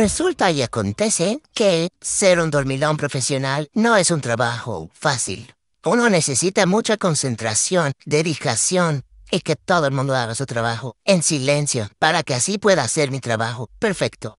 Resulta y acontece que ser un dormilón profesional no es un trabajo fácil. Uno necesita mucha concentración, dedicación y que todo el mundo haga su trabajo en silencio para que así pueda hacer mi trabajo perfecto.